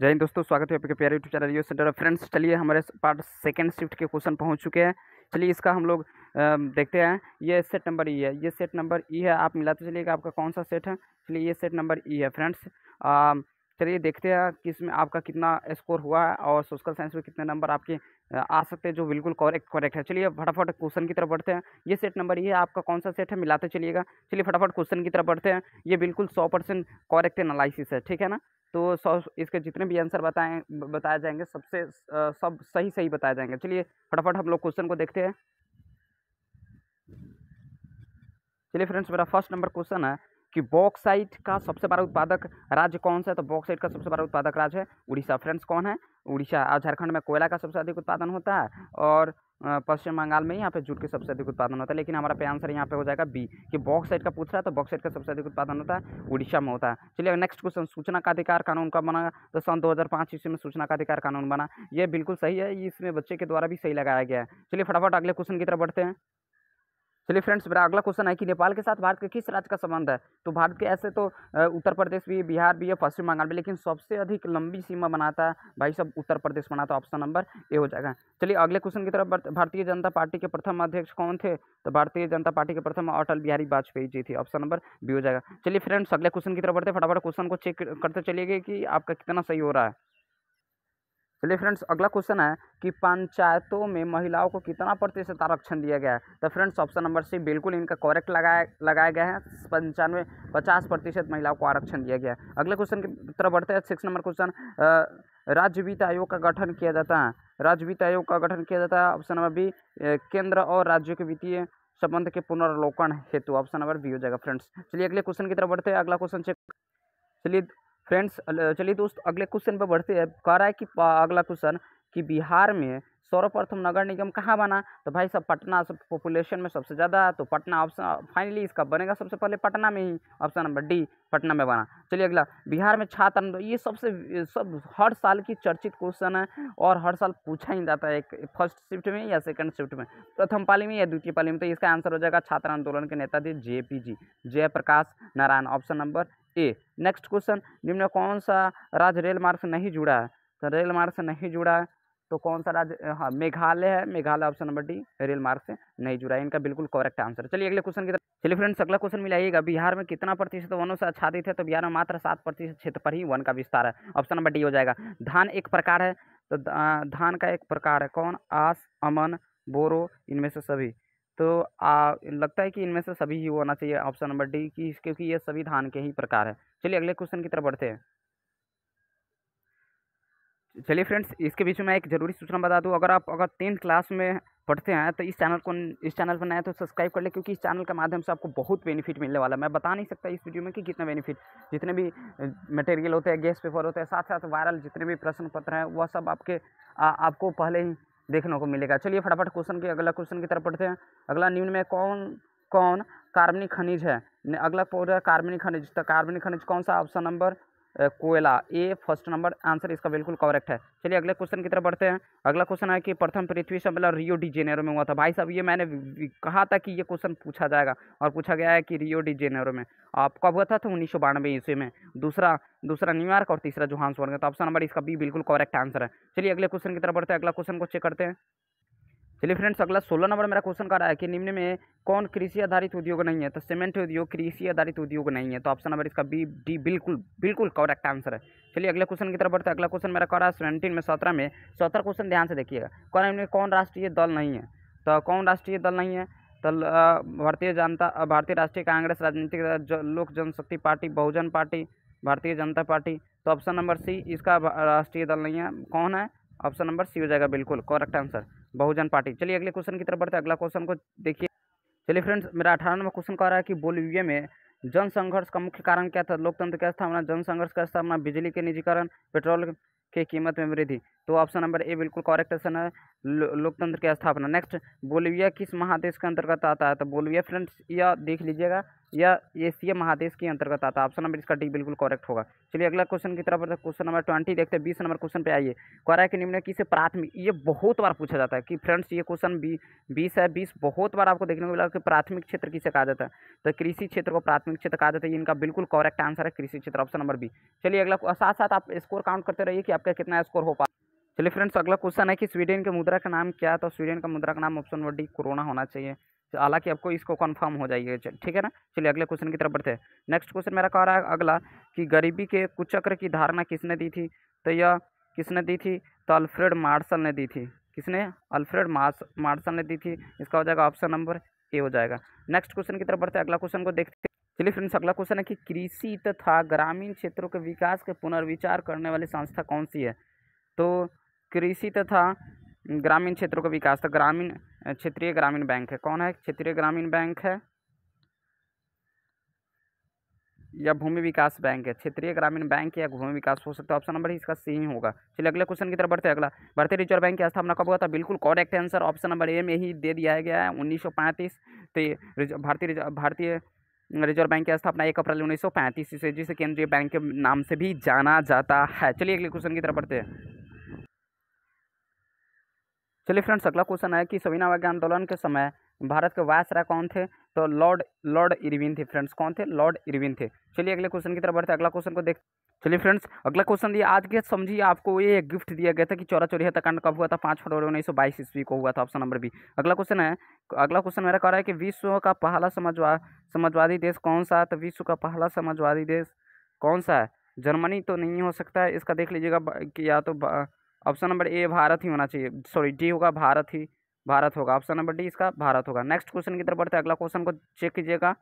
जय हिंद दोस्तों स्वागत है आपके प्यारे YouTube channel review centre friends चलिए हमारे पार्ट सेकंड शिफ्ट के क्वेश्चन पहुंच चुके हैं चलिए इसका हम लोग देखते हैं ये सेट नंबर ई है ये सेट नंबर ई है आप मिलाते चलिएगा आपका कौन सा सेट है चलिए ये सेट नंबर ई है फ्रेंड्स चलिए देखते हैं कि इसमें आपका कितना स्कोर हुआ है और सोशल साइंस में कितने नंबर आपके आ सकते हैं जो बिल्कुल करेक्ट करेक्ट है चलिए फटाफट क्वेश्चन की तरफ बढ़ते हैं ये सेट नंबर ये आपका कौन सा सेट है मिलाते चलिएगा चलिए फटाफट क्वेश्चन की तरफ बढ़ते हैं ये बिल्कुल सौ परसेंट करेक्ट एनालिसिस है ठीक है ना तो सौ इसके जितने भी आंसर बताए बताए जाएंगे सबसे सब सही सही बताए जाएंगे चलिए फटाफट हम लोग क्वेश्चन को देखते हैं चलिए फ्रेंड्स मेरा फर्स्ट नंबर क्वेश्चन है कि बॉक्साइट का सबसे बड़ा उत्पादक राज्य कौन सा है तो बॉक्साइट का सबसे बड़ा उत्पादक राज्य है उड़ीसा फ्रेंड्स कौन है उड़ीसा और झारखंड में कोयला का सबसे अधिक उत्पादन होता है और पश्चिम बंगाल में यहाँ पे जूट के सबसे अधिक उत्पादन होता है लेकिन हमारा पे आंसर यहाँ पे हो जाएगा बी कि बॉक्साइट का पूछ रहा है तो बॉक्साइट का सबसे अधिक उत्पादन होता है उड़ीसा में होता है चलिए नेक्स्ट क्वेश्चन सूचना का अधिकार कानून कब बना तो सन 2005 ईस्वी में सूचना का अधिकार कानून बना ये बिल्कुल सही है इसमें बच्चे के द्वारा भी सही लगाया गया है चलिए फटाफट अगले क्वेश्चन की तरफ बढ़ते हैं चलिए फ्रेंड्स मेरा अगला क्वेश्चन है कि नेपाल के साथ भारत के किस राज्य का संबंध है तो भारत के ऐसे तो उत्तर प्रदेश भी है बिहार भी है पश्चिम बंगाल भी लेकिन सबसे अधिक लंबी सीमा बनाता है भाई सब उत्तर प्रदेश बनाता है ऑप्शन नंबर ए हो जाएगा चलिए अगले क्वेश्चन की तरफ भारतीय जनता पार्टी के प्रथम अध्यक्ष कौन थे तो भारतीय जनता पार्टी के प्रथम अटल बिहारी वाजपेयी जी थी ऑप्शन नंबर बी हो जाएगा चलिए फ्रेंड्स अगले क्वेश्चन की तरफ बढ़ते फटाफट क्वेश्चन को चेक करते चलिए कि आपका कितना सही हो रहा है चलिए फ्रेंड्स अगला क्वेश्चन है कि पंचायतों में महिलाओं को कितना प्रतिशत आरक्षण दिया गया है तो फ्रेंड्स ऑप्शन नंबर सी बिल्कुल इनका करेक्ट लगाया लगाया गया है पंचानवे पचास प्रतिशत महिलाओं को आरक्षण दिया गया है अगले क्वेश्चन की तरफ बढ़ते हैं सिक्स नंबर क्वेश्चन राज्य वित्त आयोग का गठन किया जाता है राज्य वित्त आयोग का गठन किया जाता है ऑप्शन नंबर बी केंद्र और राज्यों के वित्तीय संबंध के पुनर्लोकन हेतु ऑप्शन नंबर बी हो जाएगा फ्रेंड्स चलिए अगले क्वेश्चन की तरफ बढ़ते हैं अगला क्वेश्चन चलिए फ्रेंड्स चलिए दोस्त अगले क्वेश्चन पर बढ़ते हैं कह रहा है कि अगला क्वेश्चन कि बिहार में सर्वप्रथम नगर निगम कहाँ बना तो भाई सब पटना सब पॉपुलेशन में सबसे ज़्यादा तो पटना ऑप्शन फाइनली इसका बनेगा सबसे पहले पटना में ही ऑप्शन नंबर डी पटना में बना चलिए अगला बिहार में छात्र आंदोलन ये सबसे सब हर साल की चर्चित क्वेश्चन है और हर साल पूछा ही जाता है एक फर्स्ट शिफ्ट में या सेकंड शिफ्ट में प्रथम पाली में या द्वितीय पाली में तो इसका आंसर हो जाएगा छात्र आंदोलन के नेता थे जी Jayaprakash Narayan option number A next question निम्न कौन सा राज्य रेल मार्ग से नहीं जुड़ा है तो रेल मार्ग से नहीं जुड़ा है तो कौन सा राज्य हाँ मेघालय है Meghalaya option number D rail मार्ग से नहीं जुड़ा है इनका बिल्कुल करेक्ट आंसर चलिए अगले क्वेश्चन की तरफ चलिए फ्रेंड्स अगला क्वेश्चन मिलाइएगा बिहार में कितना प्रतिशत वनों से आच्छादित है तो बिहार में मात्र सात प्रतिशत क्षेत्र पर ही वन का विस्तार है ऑप्शन नंबर डी हो जाएगा धान एक प्रकार है तो धान का एक प्रकार है कौन आस अमन बोरो इनमें से सभी तो आ, लगता है कि इनमें से सभी ही होना चाहिए ऑप्शन नंबर डी की क्योंकि ये सभी धान के ही प्रकार है चलिए अगले क्वेश्चन की तरफ बढ़ते हैं चलिए फ्रेंड्स इसके बीच में एक ज़रूरी सूचना बता दूँ अगर आप अगर टेंथ क्लास में पढ़ते हैं तो इस चैनल को इस चैनल पर नए तो सब्सक्राइब कर ले क्योंकि इस चैनल के माध्यम से आपको बहुत बेनिफिट मिलने वाला है मैं बता नहीं सकता इस वीडियो में कि कितना बेनिफिट जितने भी मटेरियल होते हैं गेस्ट पेपर होते हैं साथ साथ वायरल जितने भी प्रश्न पत्र हैं वह सब आपके आ, आपको पहले ही देखने को मिलेगा चलिए फटाफट क्वेश्चन के अगला क्वेश्चन की तरफ पढ़ते हैं अगला न्यून में कौन कौन कार्बनिक खनिज है अगला पौधा कार्बनिक खनिज तो कार्बनिक खनिज कौन सा ऑप्शन नंबर कोयला ये फर्स्ट नंबर आंसर इसका बिल्कुल करेक्ट है चलिए अगले क्वेश्चन की तरफ बढ़ते हैं अगला क्वेश्चन है कि प्रथम पृथ्वी सम्मेलन रियो डी जेनेरो में हुआ था भाई साहब ये मैंने कहा था कि ये क्वेश्चन पूछा जाएगा और पूछा गया है कि रियो डी जेनेरो में आप कब हुआ था तो उन्नीस सौ बानवे ईस्वी में दूसरा दूसरा न्यूयॉर्क और तीसरा जोहान्सबर्ग तो ऑप्शन नंबर इसका बी बिल्कुल करेक्ट आंसर है चलिए अगले क्वेश्चन की तरफ बढ़ते हैं अगला क्वेश्चन को चेक करते हैं चलिए फ्रेंड्स अगला सोलह नंबर मेरा क्वेश्चन कर रहा है कि निम्न में कौन कृषि आधारित उद्योग नहीं है तो सीमेंट उद्योग कृषि आधारित उद्योग नहीं है तो ऑप्शन नंबर इसका बी डी बिल्कुल बिल्कुल करेक्ट आंसर है चलिए अगले क्वेश्चन की तरफ बढ़ते हैं अगला क्वेश्चन मेरा कर रहा है सेवेंटीन में सत्रह में सत्रह क्वेश्चन ध्यान से देखिएगा कौन में कौन राष्ट्रीय दल नहीं है तो कौन राष्ट्रीय दल नहीं है तो भारतीय जनता भारतीय राष्ट्रीय कांग्रेस राजनीतिक लोक जनशक्ति पार्टी बहुजन पार्टी भारतीय जनता पार्टी तो ऑप्शन नंबर सी इसका राष्ट्रीय दल नहीं है कौन है ऑप्शन नंबर सी हो जाएगा बिल्कुल करेक्ट आंसर बहुजन पार्टी चलिए अगले क्वेश्चन की तरफ बढ़ते हैं अगला क्वेश्चन को देखिए चलिए फ्रेंड्स मेरा अठारह नंबर क्वेश्चन कह रहा है कि बोलिविया में जनसंघर्ष का मुख्य कारण क्या था लोकतंत्र की स्थापना जनसंघर्ष का स्थापना बिजली के निजीकरण पेट्रोल के कीमत में वृद्धि तो ऑप्शन नंबर ए बिल्कुल करेक्ट ऑप्शन है लोकतंत्र की स्थापना नेक्स्ट बोलिविया किस महादेश के अंतर्गत आता है तो बोलिविया फ्रेंड्स यह देख लीजिएगा यह एशिया महादेश के अंतर्गत आता है ऑप्शन नंबर इसका डी बिल्कुल करेक्ट होगा चलिए अगला क्वेश्चन की तरफ क्वेश्चन नंबर ट्वेंटी देखते हैं बीस नंबर क्वेश्चन पे आइए कह रहा है कि निम्न किसे प्राथमिक ये बहुत बार पूछा जाता है कि फ्रेंड्स ये क्वेश्चन बी बीस है बीस बहुत बार आपको देखने को मिला कि प्राथमिक क्षेत्र किसे कहा जाता है तो कृषि क्षेत्र को प्राथमिक क्षेत्र कहा जाता है इनका बिल्कुल करेक्ट आंसर है कृषि क्षेत्र ऑप्शन नंबर बी चलिए अगला साथ साथ आप स्कोर काउंट करते रहिए कि आपका कितना स्कोर हो पा चलिए फ्रेंड्स अगला क्वेश्चन है कि स्वीडन के मुद्रा का नाम क्या तो स्वीडन का मुद्रा का नाम ऑप्शन नंबर डी कोरोना होना चाहिए हालांकि आपको इसको कन्फर्म हो जाइए ठीक है ना चलिए अगले क्वेश्चन की तरफ बढ़ते हैं नेक्स्ट क्वेश्चन मेरा कह रहा है अगला कि गरीबी के कुचक्र की धारणा किसने दी थी तो यह किसने दी थी तो अल्फ्रेड मार्शल ने दी थी किसने अल्फ्रेड मार्शल ने दी थी इसका हो जाएगा ऑप्शन नंबर ए हो जाएगा नेक्स्ट क्वेश्चन की तरफ बढ़ते हैं अगला क्वेश्चन को देखते हैं चलिए फ्रेंड्स अगला क्वेश्चन है कि कृषि तथा ग्रामीण क्षेत्रों के विकास के पुनर्विचार करने वाली संस्था कौन सी है तो कृषि तथा ग्रामीण क्षेत्रों का विकास तो ग्रामीण क्षेत्रीय ग्रामीण बैंक है कौन है क्षेत्रीय ग्रामीण बैंक है या भूमि विकास बैंक है क्षेत्रीय ग्रामीण बैंक या भूमि विकास हो सकता है ऑप्शन नंबर इसका सी ही होगा चलिए अगले क्वेश्चन की तरफ बढ़ते हैं अगला भारतीय रिजर्व बैंक की स्थापना कब हुआ था बिल्कुल correct answer option number A में ही दे दिया गया है उन्नीस तो भारतीय भारतीय रिजर्व बैंक की स्थापना एक अप्रैल उन्नीस सौ पैंतीस जिसे केंद्रीय बैंक के नाम से भी जाना जाता है चलिए अगले क्वेश्चन की तरफ बढ़ते हैं चलिए फ्रेंड्स अगला क्वेश्चन है कि सविना वैज्ञानिक आंदोलन के समय भारत के वायसराय कौन थे तो लॉर्ड लॉर्ड इरविन थे फ्रेंड्स कौन थे लॉर्ड इरविन थे चलिए अगले क्वेश्चन की तरफ बढ़ते अगला क्वेश्चन को देख चलिए फ्रेंड्स अगला क्वेश्चन दिया आज के समझिए आपको ये गिफ्ट दिया गया था कि चौरा चौरी हत्याकांड कब हुआ था पाँच फरवरी उन्नीस सौ बाईस ईस्वी को हुआ था ऑप्शन नंबर बी अगला क्वेश्चन है अगला क्वेश्चन मेरा कह रहा है कि विश्व का पहला समाजवा समाजवादी देश कौन सा तो विश्व का पहला समाजवादी देश कौन सा है जर्मनी तो नहीं हो सकता है इसका देख लीजिएगा या तो ऑप्शन नंबर ए भारत ही होना चाहिए सॉरी डी होगा भारत ही भारत होगा ऑप्शन नंबर डी इसका भारत होगा नेक्स्ट क्वेश्चन की तरफ बढ़ते हैं अगला क्वेश्चन को चेक कीजिएगा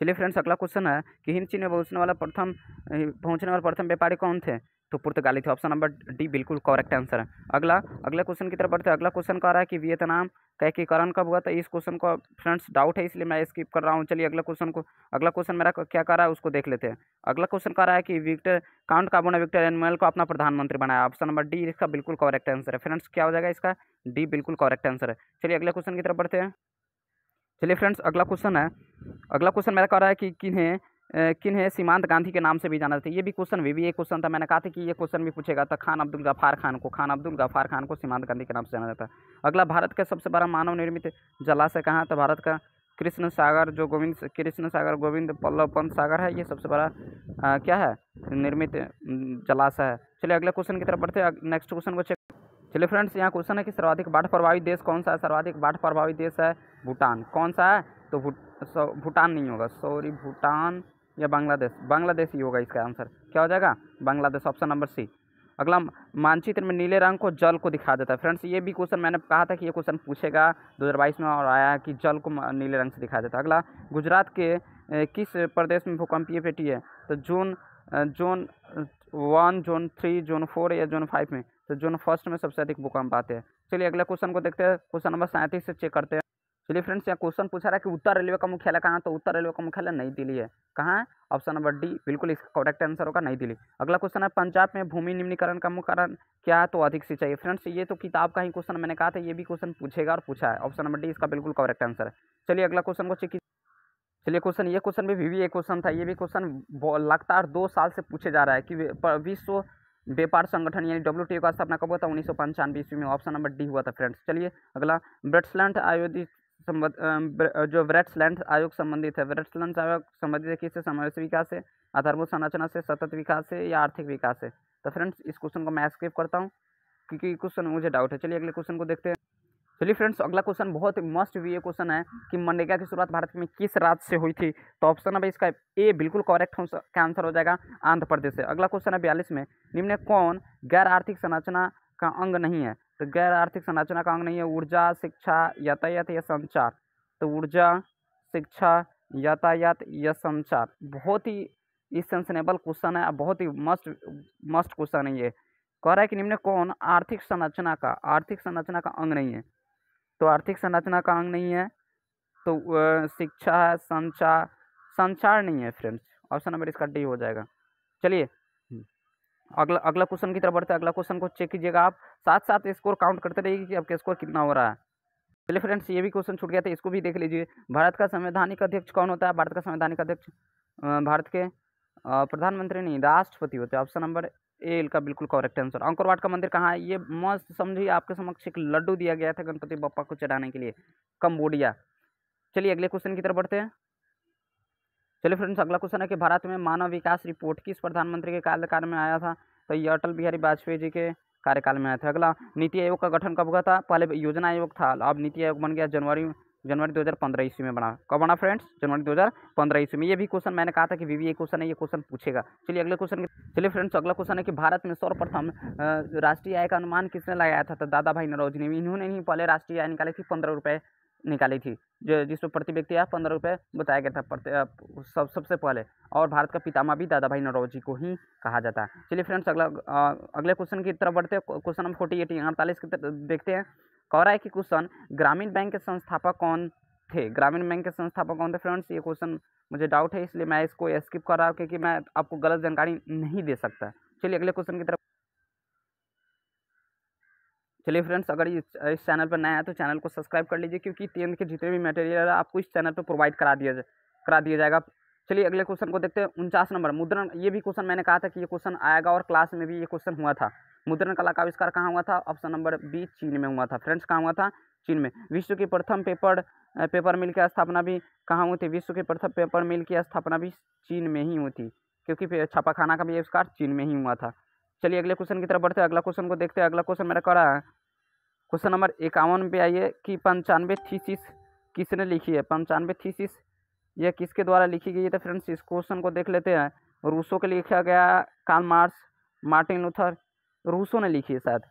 चलिए फ्रेंड्स अगला क्वेश्चन है कि हिंद चीन में पहुंचने वाला प्रथम पहुंचने वाला प्रथम व्यापारी कौन थे तो पुर्तगाली थी ऑप्शन नंबर डी बिल्कुल करेक्ट आंसर है अगला अगले क्वेश्चन की तरफ बढ़ते हैं अगला क्वेश्चन कह रहा है कि वियतनाम का एकीकरण कब हुआ था इस क्वेश्चन को फ्रेंड्स डाउट है इसलिए मैं स्किप कर रहा हूँ चलिए अगला क्वेश्चन को अगला क्वेश्चन मेरा क्या कर रहा है उसको देख लेते हैं अगला क्वेश्चन कह रहा है कि विक्टर काउंट काबू ने विक्टर एनुअल को अपना प्रधानमंत्री बनाया ऑप्शन नंबर डी इसका बिल्कुल करेक्ट आंसर है फ्रेंड्स क्या हो जाएगा इसका डी बिल्कुल करेक्ट आंसर है चलिए अगले क्वेश्चन की तरफ बढ़ते हैं चलिए फ्रेंड्स अगला क्वेश्चन है अगला क्वेश्चन मेरा कह रहा है कि किन्हें किन है सीमांत गांधी के नाम से भी जाना जाता है ये भी क्वेश्चन भी, भी एक क्वेश्चन था मैंने कहा था कि ये क्वेश्चन भी पूछेगा तो खान अब्दुल गफ़ार खान को खान अब्दुल गफ़ार खान को सीमांत गांधी के नाम से जाना जाता है अगला भारत का सबसे बड़ा मानव निर्मित जलाशय कहाँ तो भारत का कृष्ण सागर जो गोविंद कृष्ण सागर गोविंद पल्लवपन सागर है ये सबसे बड़ा क्या है निर्मित जलाशय है चलिए अगले क्वेश्चन की तरफ बढ़ते हैं नेक्स्ट क्वेश्चन को चेक चलिए फ्रेंड्स यहाँ क्वेश्चन है कि सर्वाधिक बाढ़ प्रभावित देश कौन सा है सर्वाधिक बाढ़ प्रभावित देश है भूटान कौन सा है तो भूटान नहीं होगा सॉरी भूटान या बांग्लादेश बांग्लादेश ही होगा इसका आंसर क्या हो जाएगा बांग्लादेश ऑप्शन नंबर सी अगला मानचित्र में नीले रंग को जल को दिखा देता है फ्रेंड्स ये भी क्वेश्चन मैंने कहा था कि ये क्वेश्चन पूछेगा 2022 में और आया कि जल को नीले रंग से दिखा देता है अगला गुजरात के किस प्रदेश में भूकंपीय पेटी है तो जून zone one zone three zone four या जोन फाइव में तो जोन फर्स्ट में सबसे अधिक भूकंप आते हैं चलिए अगले क्वेश्चन को देखते हैं क्वेश्चन नंबर सैंतीस से चेक करते हैं चलिए तो फ्रेंड्स यहाँ क्वेश्चन पूछा रहा है कि उत्तर रेलवे का मुख्यालय कहाँ तो उत्तर रेलवे का मुख्यालय नई दिल्ली है कहाँ है ऑप्शन नंबर डी बिल्कुल इसका करेक्ट आंसर होगा नई दिल्ली अगला क्वेश्चन है पंजाब में भूमि निम्नीकरण का मुख्य कारण क्या है तो अधिक सिंचाई फ्रेंड्स ये तो किताब का ही क्वेश्चन मैंने कहा था ये भी क्वेश्चन पूछेगा और पूछा है ऑप्शन नंबर डी इसका बिल्कुल करेक्ट आंसर है चलिए अगला क्वेश्चन को चेक चलिए क्वेश्चन ये क्वेश्चन भी वी एक क्वेश्चन था ये भी क्वेश्चन लगातार दो साल से पूछे जा रहा है कि विश्व व्यापार संगठन यानी डब्ल्यू का स्थापना कब हुआ था उन्नीस सौ ईस्वी में ऑप्शन नंबर डी हुआ था फ्रेंड्स चलिए अगला ब्रिट्सलैंड आयोजित संबंध जो वृक्ष लैंड आयोग संबंधित है वृक्ष लैंड आयोग संबंधित है किससे समावेश विकास है आधारभूत संरचना से सतत विकास है या आर्थिक विकास है तो फ्रेंड्स इस क्वेश्चन को मैं स्किप करता हूँ क्योंकि क्वेश्चन मुझे डाउट है चलिए अगले क्वेश्चन को देखते हैं चलिए फ्रेंड्स अगला क्वेश्चन बहुत मस्ट भी ये क्वेश्चन है कि मनरेगा की शुरुआत भारत में किस राज्य से हुई थी तो ऑप्शन अब इसका ए बिल्कुल करेक्ट का आंसर हो जाएगा आंध्र प्रदेश से अगला क्वेश्चन है बयालीस में निम्न कौन गैर आर्थिक संरचना का अंग नहीं है तो गैर आर्थिक संरचना का अंग नहीं है ऊर्जा शिक्षा यातायात या संचार तो ऊर्जा शिक्षा यातायात या संचार बहुत ही इस क्वेश्चन है बहुत ही मस्ट मस्ट क्वेश्चन है ये कह रहा है कि निम्न कौन आर्थिक संरचना का आर्थिक संरचना का अंग नहीं है तो आर्थिक संरचना का अंग नहीं है तो शिक्षा संचार संचार नहीं है फ्रेंड्स ऑप्शन नंबर इसका डी हो जाएगा चलिए अगला अगला क्वेश्चन की तरफ बढ़ते हैं अगला क्वेश्चन को चेक कीजिएगा आप साथ साथ स्कोर काउंट करते रहिए कि आपका स्कोर कितना हो रहा है चलिए फ्रेंड्स ये भी क्वेश्चन छूट गया था इसको भी देख लीजिए भारत का संवैधानिक अध्यक्ष कौन होता है भारत का संवैधानिक अध्यक्ष भारत के प्रधानमंत्री नहीं राष्ट्रपति होते हैं ऑप्शन नंबर ए का बिल्कुल करेक्ट आंसर अंकुर वाट का मंदिर कहाँ है ये मस्त समझिए आपके समक्ष एक लड्डू दिया गया था गणपति बप्पा को चढ़ाने के लिए कम्बोडिया चलिए अगले क्वेश्चन की तरफ बढ़ते हैं चलिए फ्रेंड्स अगला क्वेश्चन है कि भारत में मानव विकास रिपोर्ट किस प्रधानमंत्री के कार्यकाल में आया था तो ये अटल बिहारी वाजपेयी जी के कार्यकाल में आया था अगला नीति आयोग का गठन कब हुआ था पहले योजना आयोग था अब नीति आयोग बन गया जनवरी जनवरी 2015 ईस्वी में बना कब बना फ्रेंड्स जनवरी 2015 ईस्वी में ये भी क्वेश्चन मैंने कहा था कि वीवीए क्वेश्चन है ये क्वेश्चन पूछेगा चलिए अगले क्वेश्चन चलिए फ्रेंड्स अगला क्वेश्चन है कि भारत में सर्वप्रथम राष्ट्रीय आय का अनुमान किसने लगाया था तो दादा भाई नरोजनी इन्होंने ही पहले राष्ट्रीय आय निकाली थी पंद्रह रुपये निकाली थी जो जिसको प्रति व्यक्ति आप पंद्रह रुपये बताया गया था प्रति सब सबसे पहले और भारत का पितामा भी दादा भाई नरोजी को ही कहा जाता है चलिए फ्रेंड्स अगला आ, अगले क्वेश्चन की तरफ बढ़ते हैं क्वेश्चन नंबर फोर्टी एट अड़तालीस की देखते हैं कह रहा है कि क्वेश्चन ग्रामीण बैंक के संस्थापक कौन थे ग्रामीण बैंक के संस्थापक कौन थे फ्रेंड्स ये क्वेश्चन मुझे डाउट है इसलिए मैं इसको स्किप कर रहा हूँ क्योंकि मैं आपको गलत जानकारी नहीं दे सकता चलिए अगले क्वेश्चन की तरफ चलिए फ्रेंड्स अगर इस इस चैनल पर नया है तो चैनल को सब्सक्राइब कर लीजिए क्योंकि टेंथ के जितने भी मटेरियल है आपको इस चैनल पर प्रोवाइड करा दिया करा दिया जाएगा चलिए अगले क्वेश्चन को देखते हैं उनचास नंबर मुद्रण ये भी क्वेश्चन मैंने कहा था कि ये क्वेश्चन आएगा और क्लास में भी ये क्वेश्चन हुआ था मुद्रण कला का आविष्कार कहाँ हुआ था ऑप्शन नंबर बी चीन में हुआ था फ्रेंड्स कहाँ हुआ था चीन में विश्व के प्रथम पेपर पेपर मिल की स्थापना भी कहाँ हुई थी विश्व के प्रथम पेपर मिल की स्थापना भी चीन में ही हुई थी क्योंकि छापाखाना का भी आविष्कार चीन में ही हुआ था चलिए अगले क्वेश्चन की तरफ बढ़ते हैं अगला क्वेश्चन को देखते हैं अगला क्वेश्चन मेरा रहा है क्वेश्चन नंबर इक्यावन पे आइए कि पंचानवे थीसिस किसने लिखी है पंचानवे थीसिस यह किसके द्वारा लिखी गई है तो फ्रेंड्स इस क्वेश्चन को देख लेते हैं रूसो के लिखा गया काल मार्स मार्टिन लूथर रूसो ने लिखी है शायद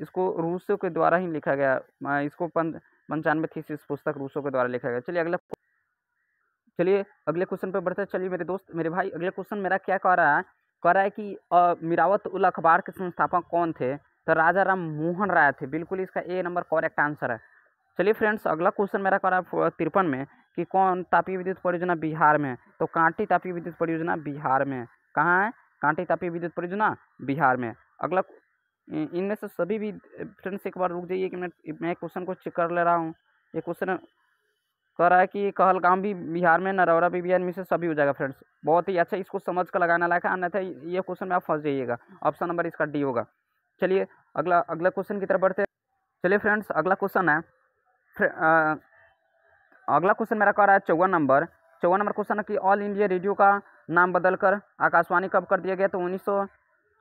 इसको रूसो के द्वारा ही लिखा गया इसको पंचानवे थीसिस पुस्तक रूसो के द्वारा लिखा गया चलिए अगला चलिए अगले क्वेश्चन पर बढ़ते चलिए मेरे दोस्त मेरे भाई अगले क्वेश्चन मेरा क्या कह रहा है कह रहा है कि मिरावत उल अखबार के संस्थापक कौन थे तो राजा राम मोहन राय थे बिल्कुल इसका ए नंबर करेक्ट आंसर है चलिए फ्रेंड्स अगला क्वेश्चन मेरा करा तिरपन में कि कौन तापी विद्युत परियोजना बिहार में तो कांटी तापी विद्युत परियोजना बिहार में कहाँ है कांटी तापी विद्युत परियोजना बिहार में अगला इनमें से सभी भी फ्रेंड्स एक बार रुक जाइए कि मैं मैं क्वेश्चन को चेक कर ले रहा हूँ ये क्वेश्चन कह रहा है कि कहलगाम भी बिहार में नरौरा भी बिहार में से सभी हो जाएगा फ्रेंड्स बहुत ही अच्छा इसको समझ कर लगाना लायक है अन्यथा ये क्वेश्चन में आप फंस जाइएगा ऑप्शन नंबर इसका डी होगा चलिए अगला अगला क्वेश्चन की तरफ बढ़ते चलिए फ्रेंड्स अगला क्वेश्चन है आ, अगला क्वेश्चन मेरा कह रहा है चौवन नंबर चौवन नंबर क्वेश्चन है कि ऑल इंडिया रेडियो का नाम बदलकर आकाशवाणी कब कर दिया गया तो उन्नीस सौ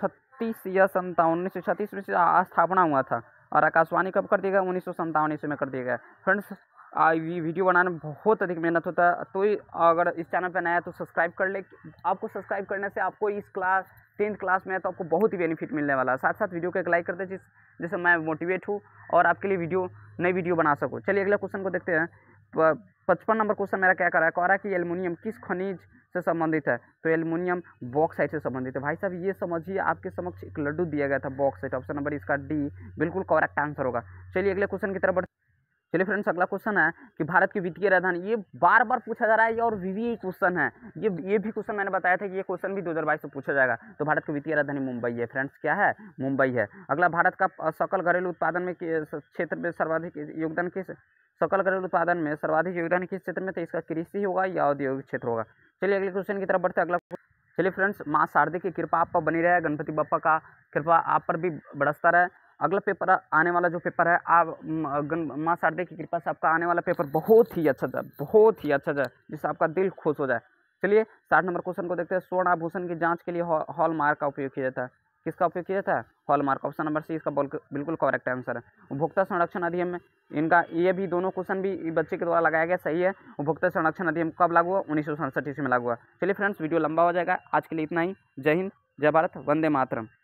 छत्तीस या संतावन उन्नीस सौ छत्तीस में स्थापना हुआ था और आकाशवाणी कब कर दिया गया उन्नीस सौ में कर दिया गया फ्रेंड्स वीडियो में बहुत अधिक मेहनत होता है तो अगर इस चैनल पर नया है तो सब्सक्राइब कर ले आपको सब्सक्राइब करने से आपको इस क्लास टेंथ क्लास में है तो आपको बहुत ही बेनिफिट मिलने वाला है साथ साथ वीडियो को एक लाइक करते जिस जैसे मैं मोटिवेट हूँ और आपके लिए वीडियो नई वीडियो बना सकूँ चलिए अगला क्वेश्चन को देखते हैं पचपन नंबर क्वेश्चन मेरा क्या रहा है कह रहा है कि एलमिनियम किस खनिज से संबंधित है तो एल्यूमिनियम बॉक्साइट से संबंधित है भाई साहब ये समझिए आपके समक्ष एक लड्डू दिया गया था बॉक्साइट ऑप्शन नंबर इसका डी बिल्कुल करेक्ट आंसर होगा चलिए अगले क्वेश्चन की तरफ बढ़ते चलिए फ्रेंड्स अगला क्वेश्चन है कि भारत की वित्तीय राजधानी ये बार बार पूछा जा रहा है और वी क्वेश्चन है ये ये भी क्वेश्चन मैंने बताया था कि ये क्वेश्चन भी दो बाईस से पूछा जाएगा तो भारत की वित्तीय राजधानी मुंबई है फ्रेंड्स क्या है मुंबई है अगला भारत का सकल घरेलू उत्पादन में क्षेत्र में सर्वाधिक योगदान किस सकल घरेलू उत्पादन में सर्वाधिक योगदान किस क्षेत्र में तो इसका कृषि होगा या औद्योगिक क्षेत्र होगा चलिए अगले क्वेश्चन की तरफ बढ़ते अगला चलिए फ्रेंड्स माँ शारदे की कृपा आप पर बनी रहे गणपति बप्पा का कृपा आप पर भी बरसता रहे अगला पेपर आने वाला जो पेपर है आप माँ शारदे की कृपा से आपका आने वाला पेपर बहुत ही अच्छा जाए बहुत ही अच्छा जाए जिससे आपका दिल खुश हो जाए चलिए साठ नंबर क्वेश्चन को देखते हैं स्वर्ण आभूषण की जांच के लिए हॉल मार्क का उपयोग किया जाता है किसका उपयोग किया जाता है hallmark option number C इसका बिल्कुल करेक्ट आंसर है उपभोक्ता संरक्षण अधिनियम में इनका ये भी दोनों क्वेश्चन भी बच्चे के द्वारा लगाया गया सही है उपभोक्ता संरक्षण अधिनियम कब लागू हुआ उन्नीस सौ सड़सठ ईस्वी में लागू हुआ चलिए फ्रेंड्स वीडियो लंबा हो जाएगा आज के लिए इतना ही जय हिंद जय भारत वंदे मातरम